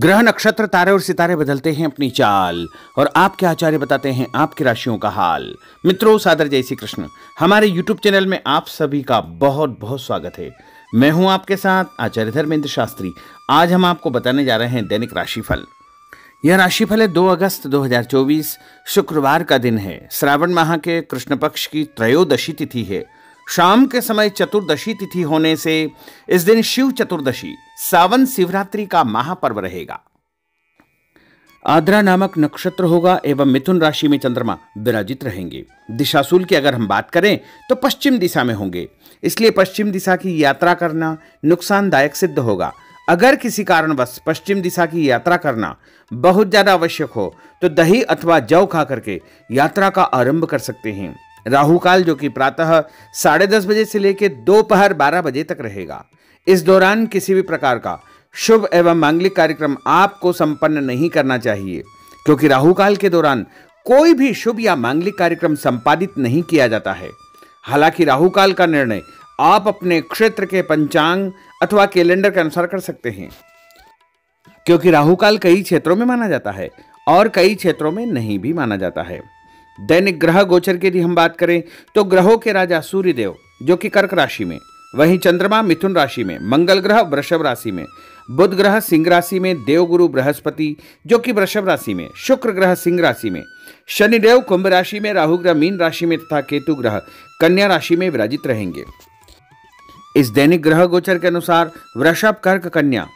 ग्रह नक्षत्र तारे और सितारे बदलते हैं अपनी चाल और आपके आचार्य बताते हैं आपकी राशियों का हाल मित्रों सादर जय श्री कृष्ण हमारे यूट्यूब चैनल में आप सभी का बहुत बहुत स्वागत है मैं हूं आपके साथ आचार्य धर्मेंद्र शास्त्री आज हम आपको बताने जा रहे हैं दैनिक राशिफल यह राशिफल है दो अगस्त 2024 शुक्रवार का दिन है श्रावण माह के कृष्ण पक्ष की त्रयोदशी तिथि है शाम के समय चतुर्दशी तिथि होने से इस दिन शिव चतुर्दशी सावन शिवरात्रि का महापर्व रहेगा आद्रा नामक नक्षत्र होगा एवं मिथुन राशि में चंद्रमा विराजित रहेंगे दिशाशूल की अगर हम बात करें तो पश्चिम दिशा में होंगे इसलिए पश्चिम दिशा की यात्रा करना नुकसानदायक सिद्ध होगा अगर किसी कारणवश पश्चिम दिशा की यात्रा करना बहुत ज़्यादा आवश्यक हो तो दही अथवा जव खा करके यात्रा का आरंभ कर सकते हैं राहु काल जो कि प्रातः साढ़े दस बजे से लेकर दोपहर बारह बजे तक रहेगा इस दौरान किसी भी प्रकार का शुभ एवं मांगलिक कार्यक्रम आपको संपन्न नहीं करना चाहिए क्योंकि राहु काल के दौरान कोई भी शुभ या मांगलिक कार्यक्रम संपादित नहीं किया जाता है हालांकि राहु काल का निर्णय आप अपने क्षेत्र के पंचांग अथवा कैलेंडर के अनुसार कर सकते हैं क्योंकि राहु काल कई क्षेत्रों में माना जाता है और कई क्षेत्रों में नहीं भी माना जाता है दैनिक ग्रह गोचर की यदि हम बात करें तो ग्रहों के राजा सूर्यदेव जो कि कर्क राशि में वहीं चंद्रमा मिथुन राशि में मंगल ग्रह वृषभ राशि में बुध ग्रह सिंह राशि में देवगुरु बृहस्पति जो कि वृषभ राशि में शुक्र ग्रह सिंह राशि में शनिदेव कुंभ राशि में राहु ग्रह मीन राशि में तथा केतु ग्रह कन्या राशि में विराजित रहेंगे इस दैनिक ग्रह गोचर के अनुसार वृषभ कर्क कन्या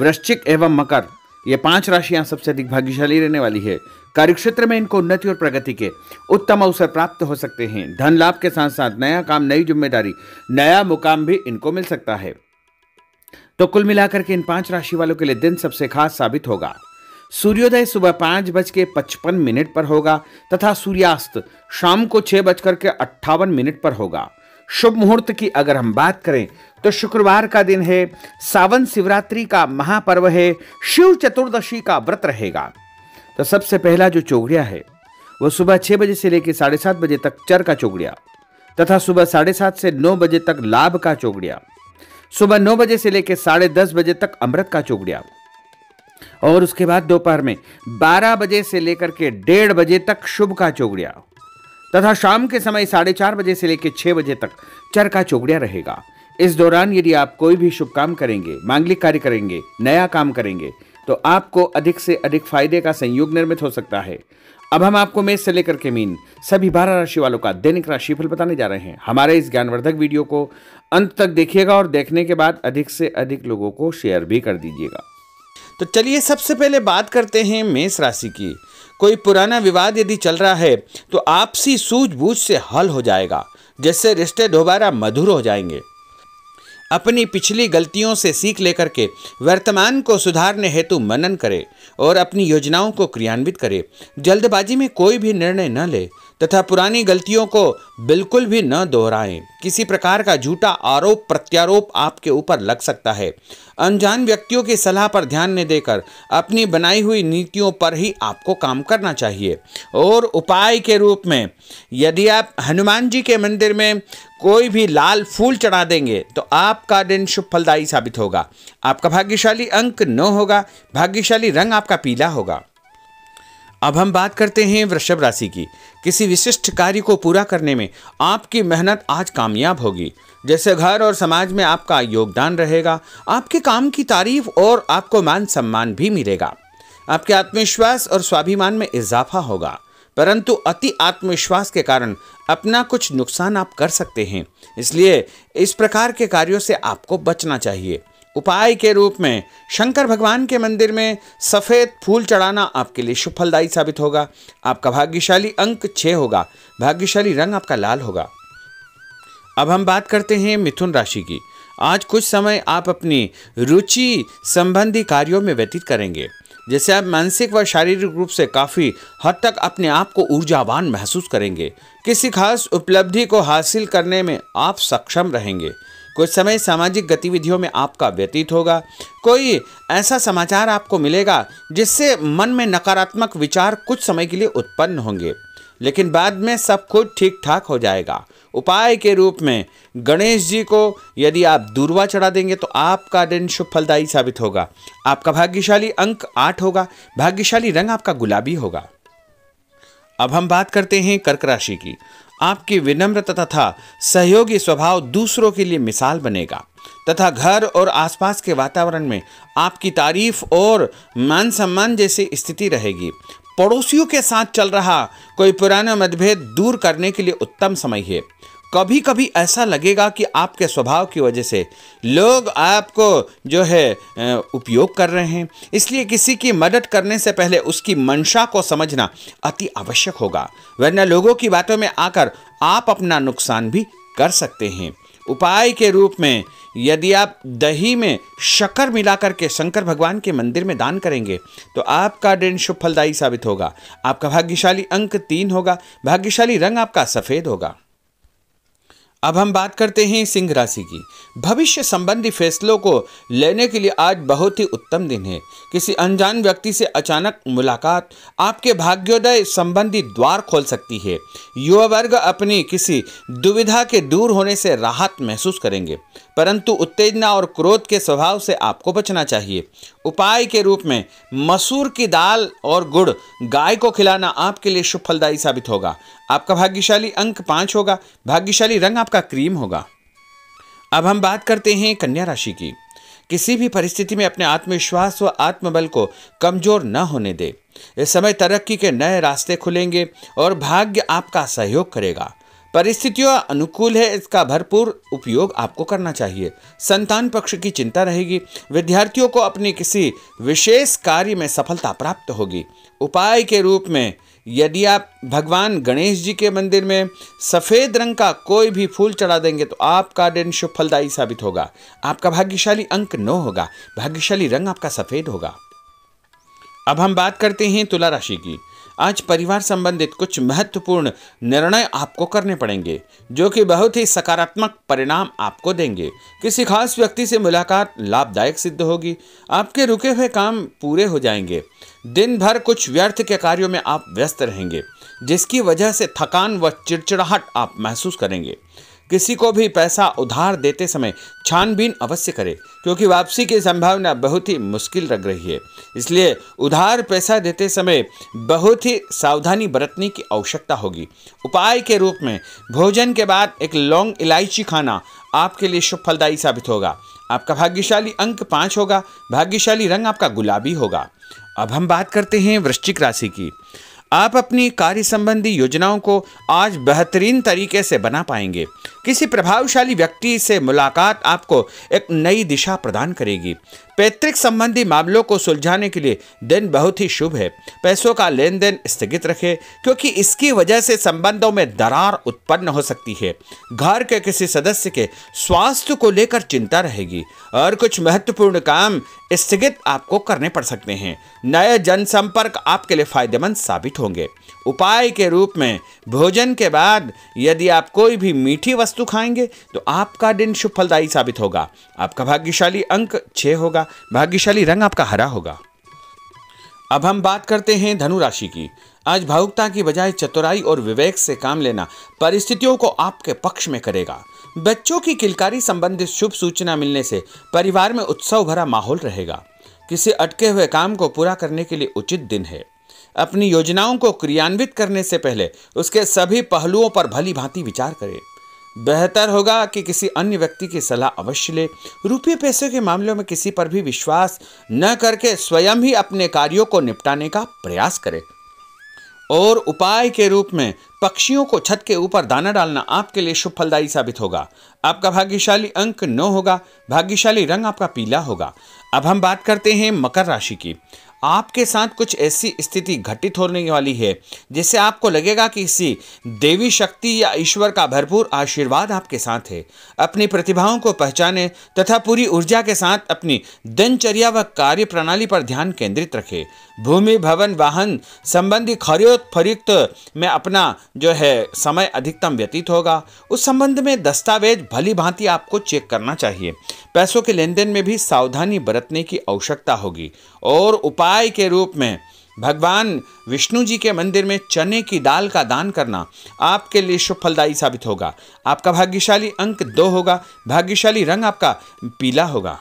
वृश्चिक एवं मकर ये पांच राशियां सबसे अधिक भाग्यशाली रहने वाली है कार्यक्षेत्र में इनको उन्नति और प्रगति के उत्तम अवसर प्राप्त हो सकते हैं धन लाभ के साथ साथ नया काम नई जिम्मेदारी नया मुकाम भी इनको मिल सकता है तो कुल मिलाकर के इन पांच राशि वालों के लिए दिन सबसे खास साबित होगा सूर्योदय सुबह पांच बज के पचपन मिनट पर होगा तथा सूर्यास्त शाम को छह बजकर के अट्ठावन मिनट पर होगा शुभ मुहूर्त की अगर हम बात करें तो शुक्रवार का दिन है सावन शिवरात्रि का महापर्व है शिव चतुर्दशी का व्रत रहेगा तो सबसे पहला जो चौगड़िया है वह सुबह छह बजे से लेकर साढ़े सात बजे तक चर का चौगड़िया तथा सुबह साढ़े सात से नौ बजे तक लाभ का चौगड़िया सुबह नौ बजे से लेकर साढ़े दस बजे तक अमृत का चौगड़िया और उसके बाद दोपहर में बारह बजे से लेकर के डेढ़ बजे तक शुभ का चौगड़िया तथा शाम के समय साढ़े चार बजे से लेकर छह बजे तक चरका चौगड़िया रहेगा इस दौरान यदि आप कोई भी शुभ काम करेंगे मांगलिक कार्य करेंगे नया काम करेंगे तो आपको अधिक से अधिक फायदे का संयोग निर्मित हो सकता है अब हम आपको मेष से लेकर के मीन सभी बारह राशि वालों का दैनिक राशिफल बताने जा रहे हैं हमारे इस ज्ञानवर्धक वीडियो को अंत तक देखिएगा और देखने के बाद अधिक से अधिक लोगों को शेयर भी कर दीजिएगा तो चलिए सबसे पहले बात करते हैं मेष राशि की कोई पुराना विवाद यदि चल रहा है तो आपसी सूझबूझ से हल हो जाएगा जिससे रिश्ते दोबारा मधुर हो जाएंगे अपनी पिछली गलतियों से सीख लेकर के वर्तमान को सुधारने हेतु मनन करे और अपनी योजनाओं को क्रियान्वित करे जल्दबाजी में कोई भी निर्णय न ले तथा पुरानी गलतियों को बिल्कुल भी न दोहराएं किसी प्रकार का झूठा आरोप प्रत्यारोप आपके ऊपर लग सकता है अनजान व्यक्तियों की सलाह पर ध्यान न देकर अपनी बनाई हुई नीतियों पर ही आपको काम करना चाहिए और उपाय के रूप में यदि आप हनुमान जी के मंदिर में कोई भी लाल फूल चढ़ा देंगे तो आपका दिन शुभ फलदायी साबित होगा आपका भाग्यशाली अंक नौ होगा भाग्यशाली रंग आपका पीला होगा अब हम बात करते हैं वृषभ राशि की किसी विशिष्ट कार्य को पूरा करने में आपकी मेहनत आज कामयाब होगी जैसे घर और समाज में आपका योगदान रहेगा आपके काम की तारीफ और आपको मान सम्मान भी मिलेगा आपके आत्मविश्वास और स्वाभिमान में इजाफा होगा परंतु अति आत्मविश्वास के कारण अपना कुछ नुकसान आप कर सकते हैं इसलिए इस प्रकार के कार्यों से आपको बचना चाहिए उपाय के रूप में शंकर भगवान के मंदिर में सफ़ेद फूल चढ़ाना आपके लिए शुभ फलदायी साबित होगा आपका भाग्यशाली अंक छः होगा भाग्यशाली रंग आपका लाल होगा अब हम बात करते हैं मिथुन राशि की आज कुछ समय आप अपनी रुचि संबंधी कार्यों में व्यतीत करेंगे जैसे आप मानसिक व शारीरिक रूप से काफ़ी हद तक अपने आप को ऊर्जावान महसूस करेंगे किसी खास उपलब्धि को हासिल करने में आप सक्षम रहेंगे कुछ समय सामाजिक गतिविधियों में आपका व्यतीत होगा कोई ऐसा समाचार आपको मिलेगा जिससे मन में नकारात्मक विचार कुछ समय के लिए उत्पन्न होंगे लेकिन बाद में सब कुछ ठीक ठाक हो जाएगा उपाय के रूप में गणेश जी को यदि आप दूरवा चढ़ा देंगे तो आपका दिन शुभ फलदायी साबित होगा आपका भाग्यशाली अंक आठ होगा भाग्यशाली रंग आपका गुलाबी होगा अब हम बात करते हैं कर्क राशि की आपकी विनम्रता तथा सहयोगी स्वभाव दूसरों के लिए मिसाल बनेगा तथा घर और आसपास के वातावरण में आपकी तारीफ और मान सम्मान जैसी स्थिति रहेगी पड़ोसियों के साथ चल रहा कोई पुराना मतभेद दूर करने के लिए उत्तम समय है कभी कभी ऐसा लगेगा कि आपके स्वभाव की वजह से लोग आपको जो है उपयोग कर रहे हैं इसलिए किसी की मदद करने से पहले उसकी मंशा को समझना अति आवश्यक होगा वरना लोगों की बातों में आकर आप अपना नुकसान भी कर सकते हैं उपाय के रूप में यदि आप दही में शक्कर मिलाकर के शंकर भगवान के मंदिर में दान करेंगे तो आपका दिन शुभ फलदायी साबित होगा आपका भाग्यशाली अंक तीन होगा भाग्यशाली रंग आपका सफ़ेद होगा अब हम बात करते हैं सिंह राशि की भविष्य संबंधी फैसलों को लेने के लिए आज बहुत ही उत्तम दिन है किसी अनजान व्यक्ति से अचानक मुलाकात आपके भाग्योदय संबंधी द्वार खोल सकती है युवा वर्ग अपनी किसी दुविधा के दूर होने से राहत महसूस करेंगे परंतु उत्तेजना और क्रोध के स्वभाव से आपको बचना चाहिए उपाय के रूप में मसूर की दाल और गुड़ गाय को खिलाना आपके लिए शुभ फलदायी साबित होगा आपका भाग्यशाली अंक पांच होगा भाग्यशाली रंग आपका क्रीम होगा अब हम बात करते हैं कन्या राशि की किसी भी परिस्थिति में अपने आत्मविश्वास व आत्मबल को कमजोर न होने दें इस समय तरक्की के नए रास्ते खुलेंगे और भाग्य आपका सहयोग करेगा परिस्थितियों अनुकूल है इसका भरपूर उपयोग आपको करना चाहिए संतान पक्ष की चिंता रहेगी विद्यार्थियों को अपने किसी विशेष कार्य में सफलता प्राप्त होगी उपाय के रूप में यदि आप भगवान गणेश जी के मंदिर में सफ़ेद रंग का कोई भी फूल चढ़ा देंगे तो आपका दिन शुभ फलदायी साबित होगा आपका भाग्यशाली अंक नौ होगा भाग्यशाली रंग आपका सफ़ेद होगा अब हम बात करते हैं तुला राशि की आज परिवार संबंधित कुछ महत्वपूर्ण निर्णय आपको करने पड़ेंगे जो कि बहुत ही सकारात्मक परिणाम आपको देंगे किसी खास व्यक्ति से मुलाकात लाभदायक सिद्ध होगी आपके रुके हुए काम पूरे हो जाएंगे दिन भर कुछ व्यर्थ के कार्यों में आप व्यस्त रहेंगे जिसकी वजह से थकान व चिड़चिड़ाहट आप महसूस करेंगे किसी को भी पैसा उधार देते समय छानबीन अवश्य करें क्योंकि वापसी की संभावना बहुत ही मुश्किल लग रही है इसलिए उधार पैसा देते समय बहुत ही सावधानी बरतने की आवश्यकता होगी उपाय के रूप में भोजन के बाद एक लौंग इलायची खाना आपके लिए शुभ फलदायी साबित होगा आपका भाग्यशाली अंक पाँच होगा भाग्यशाली रंग आपका गुलाबी होगा अब हम बात करते हैं वृश्चिक राशि की आप अपनी कार्य संबंधी योजनाओं को आज बेहतरीन तरीके से बना पाएंगे किसी प्रभावशाली व्यक्ति से मुलाकात आपको एक नई दिशा प्रदान करेगी पैतृक संबंधी मामलों को सुलझाने के लिए दिन बहुत ही शुभ है पैसों का लेन देन स्थगित रखें क्योंकि इसकी वजह से संबंधों में दरार उत्पन्न हो सकती है घर के किसी सदस्य के स्वास्थ्य को लेकर चिंता रहेगी और कुछ महत्वपूर्ण काम स्थगित आपको करने पड़ सकते हैं नए जनसंपर्क आपके लिए फायदेमंद साबित होंगे उपाय के रूप में भोजन के बाद यदि आप कोई भी मीठी वस्तु खाएंगे तो आपका दिन शुभ फलदायी साबित होगा आपका भाग्यशाली अंक छः होगा भाग्यशाली रंग आपका हरा होगा अब हम बात करते हैं धनु राशि की आज भावुकता की बजाय चतुराई और विवेक से काम लेना परिस्थितियों को आपके पक्ष में करेगा बच्चों की किलकारी संबंधित शुभ सूचना मिलने से परिवार में उत्सव भरा माहौल रहेगा किसी अटके हुए काम को पूरा करने के लिए उचित दिन है अपनी योजनाओं को क्रियान्वित करने से पहले उसके सभी पहलुओं पर भली भांति विचार करें बेहतर होगा कि किसी अन्य व्यक्ति की सलाह अवश्य ले रुपये पैसे के मामलों में किसी पर भी विश्वास न करके स्वयं ही अपने कार्यों को निपटाने का प्रयास करें और उपाय के रूप में पक्षियों को छत के ऊपर दाना डालना आपके लिए शुभ फलदायी साबित होगा आपका भाग्यशाली अंक नौ होगा भाग्यशाली रंग आपका पीला होगा अब हम बात करते हैं मकर राशि की आपके साथ कुछ ऐसी स्थिति घटित होने वाली है जिससे आपको लगेगा कि किसी देवी शक्ति या ईश्वर का भरपूर आशीर्वाद आपके साथ है अपनी प्रतिभाओं को पहचाने तथा पूरी ऊर्जा के साथ अपनी दिनचर्या व कार्य प्रणाली पर ध्यान केंद्रित रखें भूमि भवन वाहन संबंधी खरियोत्फरिक्त में अपना जो है समय अधिकतम व्यतीत होगा उस संबंध में दस्तावेज भली भांति आपको चेक करना चाहिए पैसों के लेन देन में भी सावधानी बरतने की आवश्यकता होगी और उपाय के रूप में भगवान विष्णु जी के मंदिर में चने की दाल का दान करना आपके लिए शुभ फलदायी साबित होगा आपका भाग्यशाली अंक दो होगा भाग्यशाली रंग आपका पीला होगा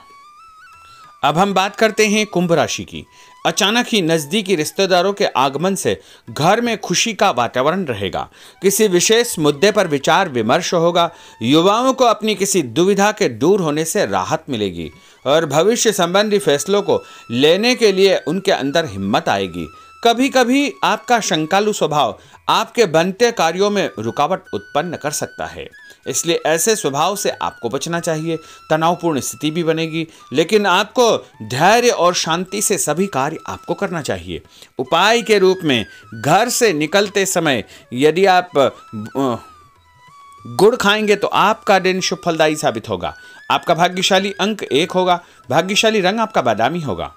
अब हम बात करते हैं कुंभ राशि की अचानक ही नज़दीकी रिश्तेदारों के आगमन से घर में खुशी का वातावरण रहेगा किसी विशेष मुद्दे पर विचार विमर्श होगा युवाओं को अपनी किसी दुविधा के दूर होने से राहत मिलेगी और भविष्य संबंधी फैसलों को लेने के लिए उनके अंदर हिम्मत आएगी कभी कभी आपका शंकालु स्वभाव आपके बनते कार्यों में रुकावट उत्पन्न कर सकता है इसलिए ऐसे स्वभाव से आपको बचना चाहिए तनावपूर्ण स्थिति भी बनेगी लेकिन आपको धैर्य और शांति से सभी कार्य आपको करना चाहिए उपाय के रूप में घर से निकलते समय यदि आप गुड़ खाएंगे तो आपका दिन शुभ फलदायी साबित होगा आपका भाग्यशाली अंक एक होगा भाग्यशाली रंग आपका बादामी होगा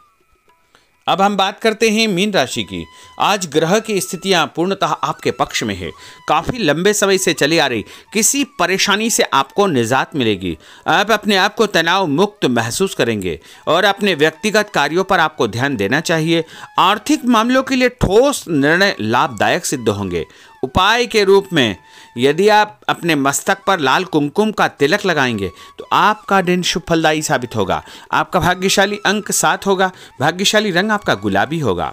अब हम बात करते हैं मीन राशि की आज ग्रह की स्थितियां पूर्णतः आपके पक्ष में है काफ़ी लंबे समय से चली आ रही किसी परेशानी से आपको निजात मिलेगी आप अपने आप को तनाव मुक्त महसूस करेंगे और अपने व्यक्तिगत कार्यों पर आपको ध्यान देना चाहिए आर्थिक मामलों के लिए ठोस निर्णय लाभदायक सिद्ध होंगे उपाय के रूप में यदि आप अपने मस्तक पर लाल कुमकुम का तिलक लगाएंगे तो आपका दिन शुभ फलदायी साबित होगा आपका भाग्यशाली अंक सात होगा भाग्यशाली रंग आपका गुलाबी होगा